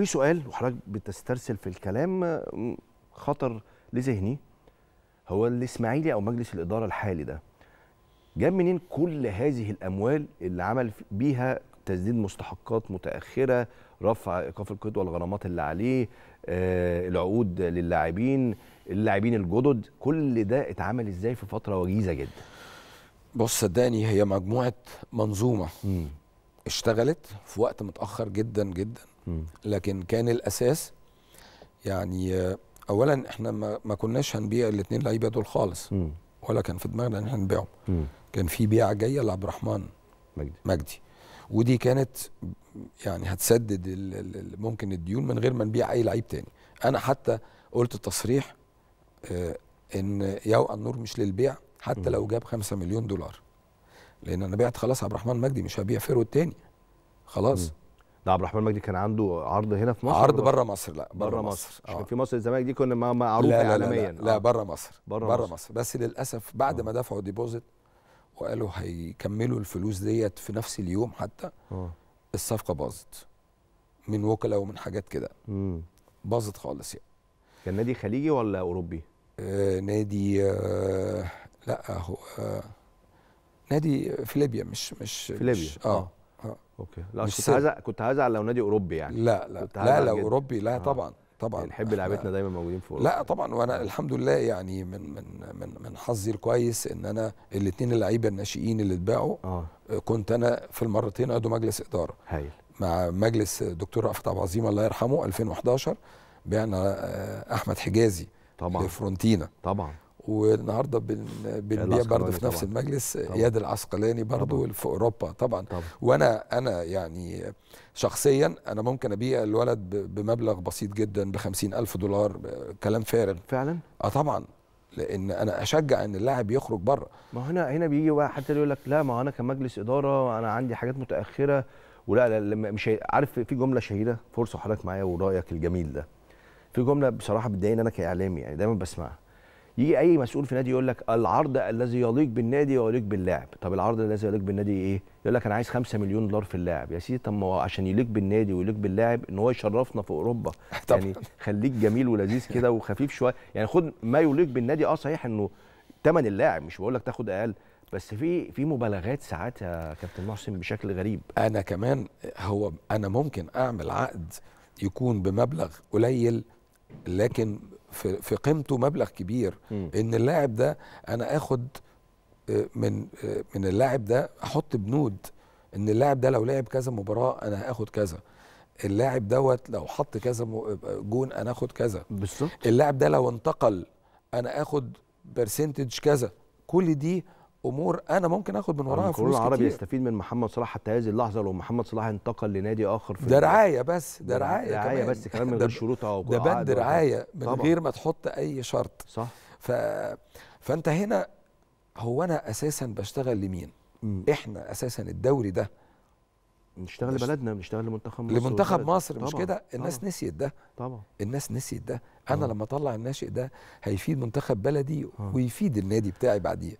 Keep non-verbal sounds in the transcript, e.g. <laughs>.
في سؤال وحضرتك بتسترسل في الكلام خطر لذهني هو الاسماعيلي او مجلس الاداره الحالي ده جاب منين كل هذه الاموال اللي عمل بيها تسديد مستحقات متاخره رفع ايقاف القيد والغرامات اللي عليه آه، العقود للاعبين اللاعبين الجدد كل ده اتعمل ازاي في فتره وجيزه جدا بص صدقني هي مجموعه منظومه م. اشتغلت في وقت متاخر جدا جدا لكن كان الاساس يعني اولا احنا ما كناش هنبيع الاثنين لعيبه دول خالص م. ولا كان في دماغنا ان احنا نبيعهم كان في بيعه جايه لعبد الرحمن مجدي مجدي ودي كانت يعني هتسدد ممكن الديون من غير ما نبيع اي لعيب تاني انا حتى قلت تصريح آه، ان يوقع النور مش للبيع حتى لو جاب 5 مليون دولار لان انا بعت خلاص عبد الرحمن مجدي مش هبيع فيرو التاني خلاص م. ده عبد الرحمن مجدي كان عنده عرض هنا في مصر عرض بره مصر لا بره مصر, مصر. عشان آه. في مصر الزمالك دي كنا معروف لا عالميا لا, لا, لا آه. بره مصر بره مصر. مصر. مصر بس للاسف بعد آه. ما دفعوا ديبوزيت وقالوا هيكملوا الفلوس ديت في نفس اليوم حتى آه. الصفقه باظت من وكلاء ومن حاجات كده باظت خالص يعني كان نادي خليجي ولا اوروبي؟ آه نادي آه لا هو آه نادي في ليبيا مش مش في ليبيا مش اه, آه. اه اوكي لا كنت عايز كنت هزعل لو نادي اوروبي يعني لا لا لا لو جد. اوروبي لا آه. طبعا طبعا نحب يعني لعيبتنا دايما موجودين في اوروبا لا طبعا وانا الحمد لله يعني من من من من حظي الكويس ان انا الاثنين اللعيبه الناشئين اللي اتباعوا آه. كنت انا في المرتين عضو مجلس اداره هايل مع مجلس دكتور رأفت عبد العظيم الله يرحمه 2011 بعنا آه، احمد حجازي طبعا لفرونتينا طبعا والنهارده بن بنبيع برضه في نفس طبعًا. المجلس اياد العسقلاني برضه في اوروبا طبعا, طبعًا. وانا انا يعني شخصيا انا ممكن ابيع الولد بمبلغ بسيط جدا ب ألف دولار كلام فارغ فعلا اه طبعا لان انا اشجع ان اللاعب يخرج بره ما هنا هنا بيجي واحد يقول لك لا ما انا كمجلس اداره انا عندي حاجات متاخره ولا لا لما مش عارف في جمله شهيره فرصه حضرتك معايا ورايك الجميل ده في جمله بصراحه بتضايقني انا كاعلامي يعني دايما بسمعها يجي اي مسؤول في نادي يقول لك العرض الذي يليق بالنادي ويليق باللاعب طب العرض الذي يليق بالنادي ايه يقول لك انا عايز 5 مليون دولار في اللاعب يا سيدي طب ما هو عشان يليق بالنادي ويليق باللاعب ان هو يشرفنا في اوروبا <laughs> يعني خليك جميل ولذيذ كده وخفيف شويه يعني خد ما يليق بالنادي اه صحيح انه ثمن اللاعب مش بقول لك تاخد اقل بس في في مبالغات ساعات يا كابتن محسن بشكل غريب انا كمان هو انا ممكن اعمل عقد يكون بمبلغ قليل لكن في, في قيمته مبلغ كبير م. ان اللاعب ده انا اخد آه، من آه، من اللاعب ده احط بنود ان اللاعب ده لو لعب كذا مباراه انا هاخد كذا اللاعب دوت لو حط كذا آه، جون انا اخد كذا بالظبط اللاعب ده لو انتقل انا اخد برسنتج كذا كل دي امور انا ممكن اخد من وراها يعني فلوس كتير العربي يستفيد من محمد صلاح حتى هذه اللحظه لو محمد صلاح انتقل لنادي اخر في ده رعايه بس ده يعني رعايه رعايه بس كمان من غير شروط او ده بند رعايه من طبعًا. غير ما تحط اي شرط صح ف... فانت هنا هو انا اساسا بشتغل لمين؟ م. احنا اساسا الدوري ده نشتغل مش... بنشتغل لمنتخب مصر لمنتخب مصر طبعًا. مش كده الناس طبعًا. نسيت ده طبعا الناس نسيت ده انا طبعًا. لما اطلع الناشئ ده هيفيد منتخب بلدي آه. ويفيد النادي بتاعي بعديه